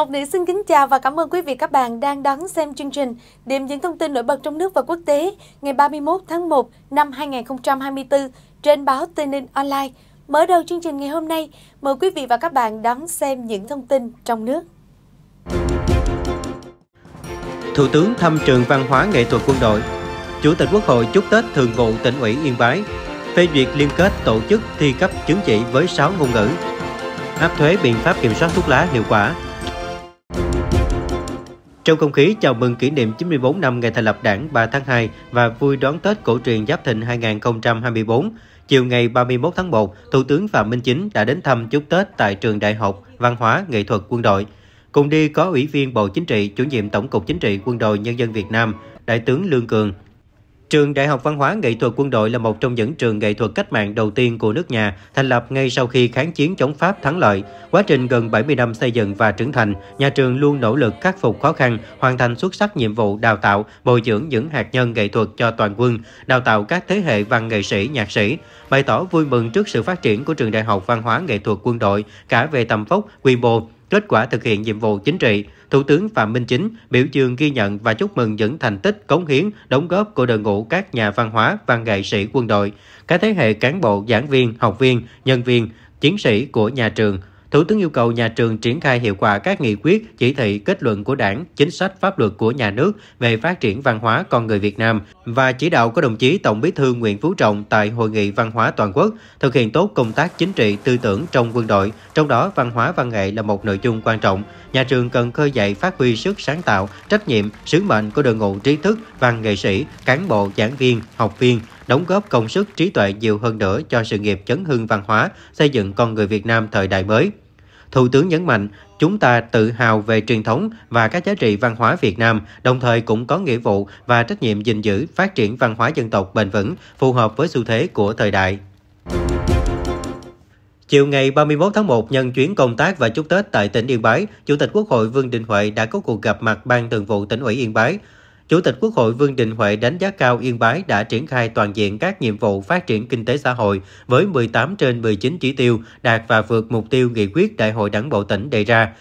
Ngọc Nị xin kính chào và cảm ơn quý vị các bạn đang đón xem chương trình Điểm những thông tin nổi bật trong nước và quốc tế ngày 31 tháng 1 năm 2024 trên báo Tây Ninh Online. Mở đầu chương trình ngày hôm nay, mời quý vị và các bạn đón xem những thông tin trong nước. Thủ tướng thăm trường văn hóa nghệ thuật quân đội Chủ tịch Quốc hội chúc Tết Thường vụ tỉnh ủy Yên Bái phê duyệt liên kết tổ chức thi cấp chứng chỉ với 6 ngôn ngữ áp thuế biện pháp kiểm soát thuốc lá hiệu quả trong không khí chào mừng kỷ niệm 94 năm ngày thành lập Đảng 3 tháng 2 và vui đón Tết cổ truyền Giáp thịnh 2024, chiều ngày 31 tháng 1, Thủ tướng Phạm Minh Chính đã đến thăm chúc Tết tại trường Đại học Văn hóa Nghệ thuật Quân đội. Cùng đi có Ủy viên Bộ Chính trị, Chủ nhiệm Tổng cục Chính trị Quân đội Nhân dân Việt Nam, Đại tướng Lương Cường, Trường Đại học Văn hóa Nghệ thuật Quân đội là một trong những trường nghệ thuật cách mạng đầu tiên của nước nhà, thành lập ngay sau khi kháng chiến chống Pháp thắng lợi. Quá trình gần 70 năm xây dựng và trưởng thành, nhà trường luôn nỗ lực khắc phục khó khăn, hoàn thành xuất sắc nhiệm vụ đào tạo, bồi dưỡng những hạt nhân nghệ thuật cho toàn quân, đào tạo các thế hệ văn nghệ sĩ, nhạc sĩ. Bày tỏ vui mừng trước sự phát triển của Trường Đại học Văn hóa Nghệ thuật Quân đội cả về tầm vóc, quy mô, Kết quả thực hiện nhiệm vụ chính trị, Thủ tướng Phạm Minh Chính biểu dương ghi nhận và chúc mừng những thành tích, cống hiến, đóng góp của đội ngũ các nhà văn hóa, văn nghệ sĩ quân đội, các thế hệ cán bộ, giảng viên, học viên, nhân viên, chiến sĩ của nhà trường, Thủ tướng yêu cầu nhà trường triển khai hiệu quả các nghị quyết, chỉ thị, kết luận của đảng, chính sách pháp luật của nhà nước về phát triển văn hóa con người Việt Nam và chỉ đạo của đồng chí Tổng bí thư Nguyễn Phú Trọng tại Hội nghị Văn hóa Toàn quốc thực hiện tốt công tác chính trị tư tưởng trong quân đội, trong đó văn hóa văn nghệ là một nội dung quan trọng. Nhà trường cần khơi dậy phát huy sức sáng tạo, trách nhiệm, sứ mệnh của đội ngũ trí thức, văn nghệ sĩ, cán bộ, giảng viên, học viên, đóng góp công sức trí tuệ nhiều hơn nữa cho sự nghiệp chấn hưng văn hóa, xây dựng con người Việt Nam thời đại mới. Thủ tướng nhấn mạnh, chúng ta tự hào về truyền thống và các giá trị văn hóa Việt Nam, đồng thời cũng có nghĩa vụ và trách nhiệm gìn giữ, phát triển văn hóa dân tộc bền vững, phù hợp với xu thế của thời đại. Chiều ngày 31 tháng 1, nhân chuyến công tác và chúc Tết tại tỉnh Yên Bái, Chủ tịch Quốc hội Vương Đình Huệ đã có cuộc gặp mặt Ban Thường vụ tỉnh ủy Yên Bái. Chủ tịch Quốc hội Vương Đình Huệ đánh giá cao Yên Bái đã triển khai toàn diện các nhiệm vụ phát triển kinh tế xã hội với 18 trên 19 chỉ tiêu đạt và vượt mục tiêu nghị quyết Đại hội Đảng bộ tỉnh đề ra.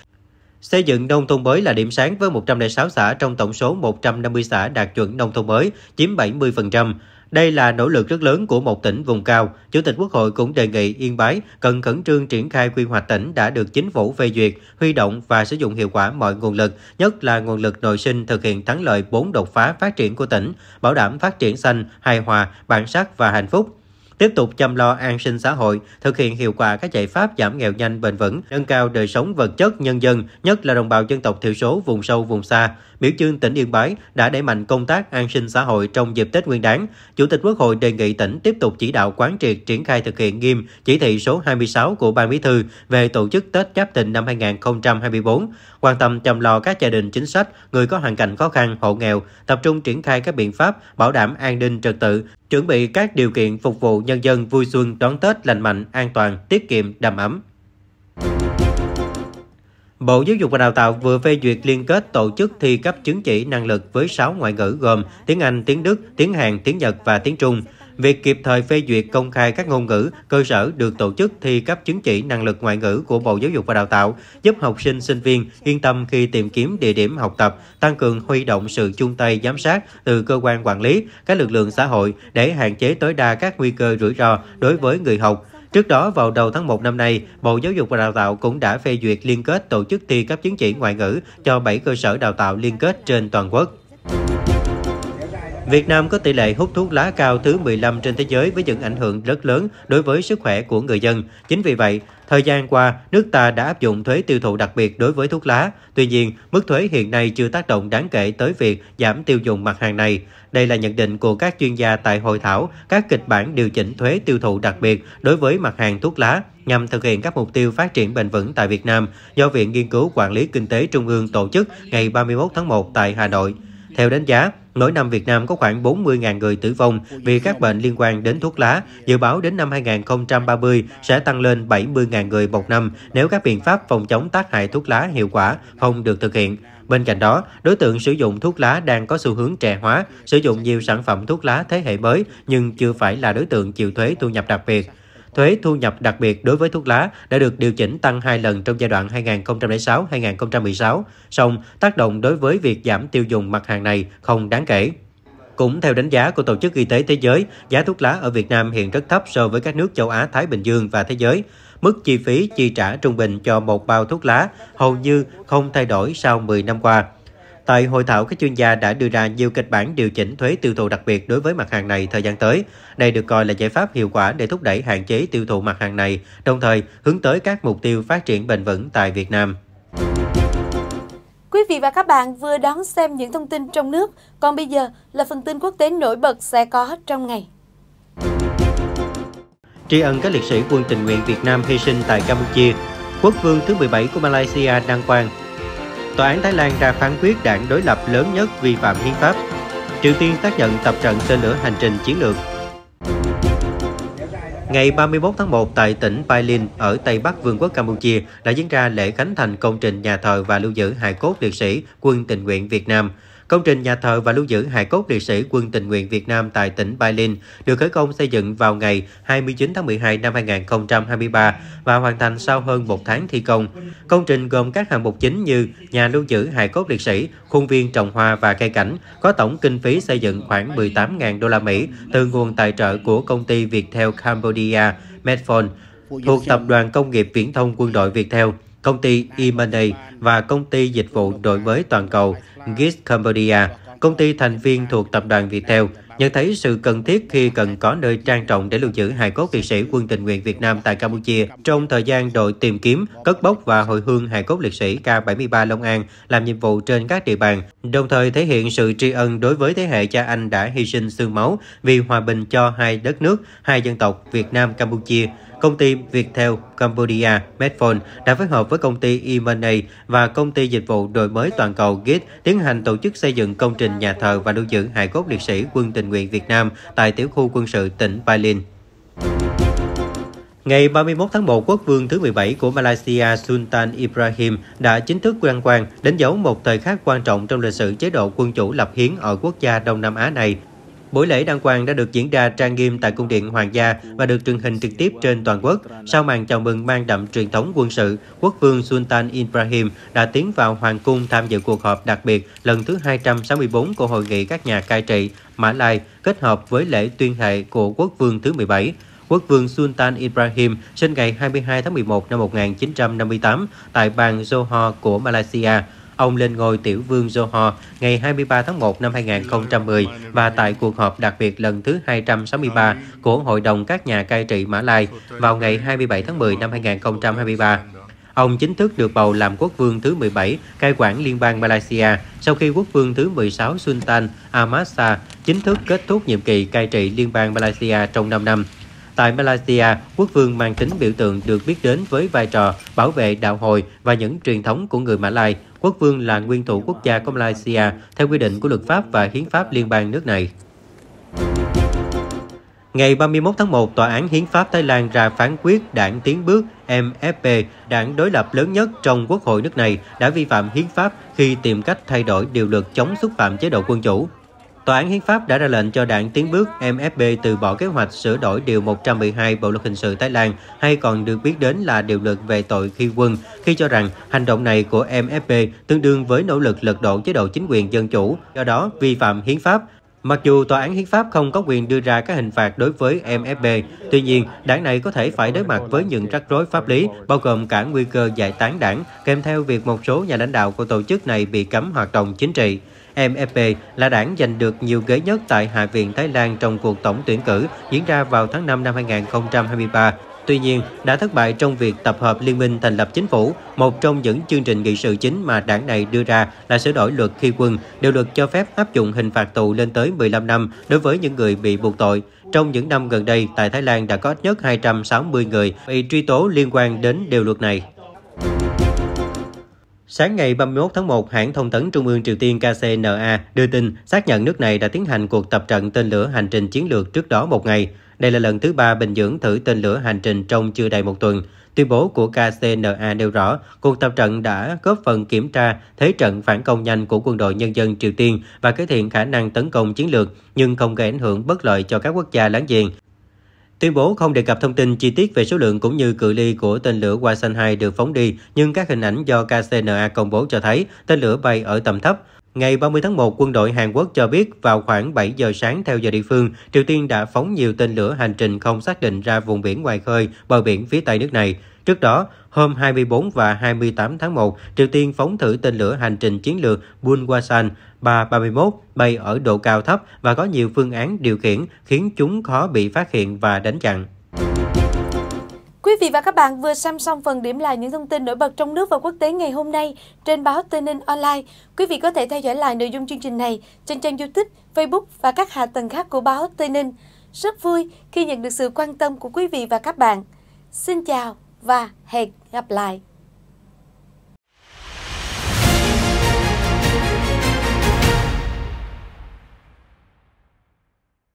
Xây dựng nông thôn mới là điểm sáng với 106 xã trong tổng số 150 xã đạt chuẩn nông thôn mới, chiếm 70%. Đây là nỗ lực rất lớn của một tỉnh vùng cao. Chủ tịch Quốc hội cũng đề nghị Yên Bái cần khẩn trương triển khai quy hoạch tỉnh đã được chính phủ phê duyệt, huy động và sử dụng hiệu quả mọi nguồn lực, nhất là nguồn lực nội sinh thực hiện thắng lợi bốn đột phá phát triển của tỉnh, bảo đảm phát triển xanh, hài hòa, bản sắc và hạnh phúc tiếp tục chăm lo an sinh xã hội, thực hiện hiệu quả các giải pháp giảm nghèo nhanh bền vững, nâng cao đời sống vật chất nhân dân, nhất là đồng bào dân tộc thiểu số vùng sâu vùng xa. Biểu trưng tỉnh Yên Bái đã đẩy mạnh công tác an sinh xã hội trong dịp Tết Nguyên đán, Chủ tịch Quốc hội đề nghị tỉnh tiếp tục chỉ đạo quán triệt triển khai thực hiện nghiêm chỉ thị số 26 của Ban Bí thư về tổ chức Tết Giáp Thìn năm 2024, quan tâm chăm lo các gia đình chính sách, người có hoàn cảnh khó khăn, hộ nghèo, tập trung triển khai các biện pháp bảo đảm an ninh trật tự, chuẩn bị các điều kiện phục vụ nhân dân vui xuân đón Tết lành mạnh, an toàn, tiết kiệm, đầm ấm. Bộ Giáo dục và Đào tạo vừa phê duyệt liên kết tổ chức thi cấp chứng chỉ năng lực với 6 ngoại ngữ gồm tiếng Anh, tiếng Đức, tiếng Hàn, tiếng Nhật và tiếng Trung. Việc kịp thời phê duyệt công khai các ngôn ngữ cơ sở được tổ chức thi cấp chứng chỉ năng lực ngoại ngữ của Bộ Giáo dục và Đào tạo, giúp học sinh sinh viên yên tâm khi tìm kiếm địa điểm học tập, tăng cường huy động sự chung tay giám sát từ cơ quan quản lý, các lực lượng xã hội để hạn chế tối đa các nguy cơ rủi ro đối với người học. Trước đó, vào đầu tháng 1 năm nay, Bộ Giáo dục và Đào tạo cũng đã phê duyệt liên kết tổ chức thi cấp chứng chỉ ngoại ngữ cho 7 cơ sở đào tạo liên kết trên toàn quốc. Việt Nam có tỷ lệ hút thuốc lá cao thứ 15 trên thế giới với những ảnh hưởng rất lớn đối với sức khỏe của người dân. Chính vì vậy, thời gian qua, nước ta đã áp dụng thuế tiêu thụ đặc biệt đối với thuốc lá. Tuy nhiên, mức thuế hiện nay chưa tác động đáng kể tới việc giảm tiêu dùng mặt hàng này. Đây là nhận định của các chuyên gia tại hội thảo các kịch bản điều chỉnh thuế tiêu thụ đặc biệt đối với mặt hàng thuốc lá nhằm thực hiện các mục tiêu phát triển bền vững tại Việt Nam do Viện Nghiên cứu Quản lý Kinh tế Trung ương tổ chức ngày 31 tháng 1 tại Hà Nội. Theo đánh giá, mỗi năm Việt Nam có khoảng 40.000 người tử vong vì các bệnh liên quan đến thuốc lá, dự báo đến năm 2030 sẽ tăng lên 70.000 người một năm nếu các biện pháp phòng chống tác hại thuốc lá hiệu quả không được thực hiện. Bên cạnh đó, đối tượng sử dụng thuốc lá đang có xu hướng trẻ hóa, sử dụng nhiều sản phẩm thuốc lá thế hệ mới nhưng chưa phải là đối tượng chịu thuế thu nhập đặc biệt thuế thu nhập đặc biệt đối với thuốc lá đã được điều chỉnh tăng hai lần trong giai đoạn 2006-2016, song tác động đối với việc giảm tiêu dùng mặt hàng này không đáng kể. Cũng theo đánh giá của Tổ chức Y tế Thế giới, giá thuốc lá ở Việt Nam hiện rất thấp so với các nước châu Á, Thái Bình Dương và thế giới. Mức chi phí chi trả trung bình cho một bao thuốc lá hầu như không thay đổi sau 10 năm qua. Tại hội thảo, các chuyên gia đã đưa ra nhiều kịch bản điều chỉnh thuế tiêu thụ đặc biệt đối với mặt hàng này thời gian tới. Đây được coi là giải pháp hiệu quả để thúc đẩy hạn chế tiêu thụ mặt hàng này, đồng thời hướng tới các mục tiêu phát triển bền vững tại Việt Nam. Quý vị và các bạn vừa đón xem những thông tin trong nước, còn bây giờ là phần tin quốc tế nổi bật sẽ có trong ngày. Tri ân các liệt sĩ quân tình nguyện Việt Nam hy sinh tại Campuchia, quốc vương thứ 17 của Malaysia đăng quang Tòa án Thái Lan ra phán quyết đảng đối lập lớn nhất vi phạm hiến pháp. Triều Tiên xác nhận tập trận tên lửa hành trình chiến lược. Ngày 31 tháng 1 tại tỉnh Pailin ở Tây Bắc Vương quốc Campuchia đã diễn ra lễ khánh thành công trình nhà thờ và lưu giữ hài cốt liệt sĩ quân tình nguyện Việt Nam – Công trình nhà thờ và lưu giữ hài cốt liệt sĩ quân tình nguyện Việt Nam tại tỉnh Bailin được khởi công xây dựng vào ngày 29 tháng 12 năm 2023 và hoàn thành sau hơn một tháng thi công. Công trình gồm các hạng mục chính như nhà lưu giữ hài cốt liệt sĩ, khuôn viên trồng hoa và cây cảnh, có tổng kinh phí xây dựng khoảng 18.000 đô la Mỹ từ nguồn tài trợ của công ty Viettel Cambodia, Medphone, thuộc Tập đoàn Công nghiệp Viễn thông Quân đội Viettel công ty eMoney và công ty dịch vụ đổi mới toàn cầu GIS Cambodia, công ty thành viên thuộc tập đoàn Viettel, nhận thấy sự cần thiết khi cần có nơi trang trọng để lưu giữ hài cốt liệt sĩ quân tình nguyện Việt Nam tại Campuchia. Trong thời gian đội tìm kiếm, cất bốc và hồi hương hài cốt liệt sĩ K-73 Long An làm nhiệm vụ trên các địa bàn, đồng thời thể hiện sự tri ân đối với thế hệ cha anh đã hy sinh xương máu vì hòa bình cho hai đất nước, hai dân tộc Việt Nam-Campuchia công ty Viettel Cambodia Medphone đã phối hợp với công ty Imanay và công ty dịch vụ đổi mới toàn cầu GIT tiến hành tổ chức xây dựng công trình nhà thờ và lưu giữ hài cốt liệt sĩ quân tình nguyện Việt Nam tại tiểu khu quân sự tỉnh Bailin. Ngày 31 tháng 1, quốc vương thứ 17 của Malaysia Sultan Ibrahim đã chính thức đăng quang đánh dấu một thời khắc quan trọng trong lịch sử chế độ quân chủ lập hiến ở quốc gia Đông Nam Á này Buổi lễ đăng quang đã được diễn ra trang nghiêm tại cung điện Hoàng gia và được truyền hình trực tiếp trên toàn quốc. Sau màn chào mừng mang đậm truyền thống quân sự, quốc vương Sultan Ibrahim đã tiến vào hoàng cung tham dự cuộc họp đặc biệt lần thứ 264 của hội nghị các nhà cai trị Mã Lai kết hợp với lễ tuyên thệ của quốc vương thứ 17 quốc vương Sultan Ibrahim sinh ngày 22 tháng 11 năm 1958 tại bang Johor của Malaysia ông lên ngôi tiểu vương Johor ngày 23 tháng 1 năm 2010 và tại cuộc họp đặc biệt lần thứ 263 của Hội đồng các nhà cai trị Mã Lai vào ngày 27 tháng 10 năm 2023. Ông chính thức được bầu làm quốc vương thứ 17 cai quản liên bang Malaysia sau khi quốc vương thứ 16 Sultan Ahmad Shah chính thức kết thúc nhiệm kỳ cai trị liên bang Malaysia trong 5 năm. Tại Malaysia, quốc vương mang tính biểu tượng được biết đến với vai trò bảo vệ đạo hồi và những truyền thống của người Mã Lai, Quốc vương là nguyên thủ quốc gia của Malaysia theo quy định của luật pháp và hiến pháp liên bang nước này. Ngày 31 tháng 1, Tòa án Hiến pháp Thái Lan ra phán quyết đảng Tiến bước MFP, đảng đối lập lớn nhất trong quốc hội nước này, đã vi phạm hiến pháp khi tìm cách thay đổi điều luật chống xúc phạm chế độ quân chủ. Tòa án Hiến pháp đã ra lệnh cho đảng Tiến bước MFP từ bỏ kế hoạch sửa đổi Điều 112 Bộ Luật Hình sự Thái Lan hay còn được biết đến là Điều luật về tội khi quân khi cho rằng hành động này của MFP tương đương với nỗ lực lật đổ chế độ chính quyền dân chủ, do đó vi phạm hiến pháp. Mặc dù Tòa án Hiến pháp không có quyền đưa ra các hình phạt đối với MFP, tuy nhiên đảng này có thể phải đối mặt với những rắc rối pháp lý, bao gồm cả nguy cơ giải tán đảng, kèm theo việc một số nhà lãnh đạo của tổ chức này bị cấm hoạt động chính trị. MFP e là đảng giành được nhiều ghế nhất tại Hạ viện Thái Lan trong cuộc tổng tuyển cử diễn ra vào tháng 5 năm 2023. Tuy nhiên, đã thất bại trong việc tập hợp liên minh thành lập chính phủ. Một trong những chương trình nghị sự chính mà đảng này đưa ra là sửa đổi luật khi quân. đều được cho phép áp dụng hình phạt tù lên tới 15 năm đối với những người bị buộc tội. Trong những năm gần đây, tại Thái Lan đã có ít nhất 260 người bị truy tố liên quan đến điều luật này. Sáng ngày 31 tháng 1, hãng thông tấn Trung ương Triều Tiên KCNA đưa tin xác nhận nước này đã tiến hành cuộc tập trận tên lửa hành trình chiến lược trước đó một ngày. Đây là lần thứ ba Bình Nhưỡng thử tên lửa hành trình trong chưa đầy một tuần. Tuyên bố của KCNA nêu rõ, cuộc tập trận đã góp phần kiểm tra thế trận phản công nhanh của quân đội nhân dân Triều Tiên và cải thiện khả năng tấn công chiến lược, nhưng không gây ảnh hưởng bất lợi cho các quốc gia láng giềng. Tuyên bố không đề cập thông tin chi tiết về số lượng cũng như cự ly của tên lửa Wasan 2 được phóng đi, nhưng các hình ảnh do KCNA công bố cho thấy tên lửa bay ở tầm thấp. Ngày 30 tháng 1, quân đội Hàn Quốc cho biết vào khoảng 7 giờ sáng theo giờ địa phương, Triều Tiên đã phóng nhiều tên lửa hành trình không xác định ra vùng biển ngoài khơi, bờ biển phía Tây nước này. Trước đó, hôm 24 và 28 tháng 1, Triều Tiên phóng thử tên lửa hành trình chiến lược Bunwasan 331 bay ở độ cao thấp và có nhiều phương án điều khiển khiến chúng khó bị phát hiện và đánh chặn vị và các bạn vừa xem xong phần điểm lại những thông tin nổi bật trong nước và quốc tế ngày hôm nay trên báo Tây Ninh Online. Quý vị có thể theo dõi lại nội dung chương trình này trên trang YouTube, Facebook và các hạ tầng khác của báo Tây Ninh. Rất vui khi nhận được sự quan tâm của quý vị và các bạn. Xin chào và hẹn gặp lại!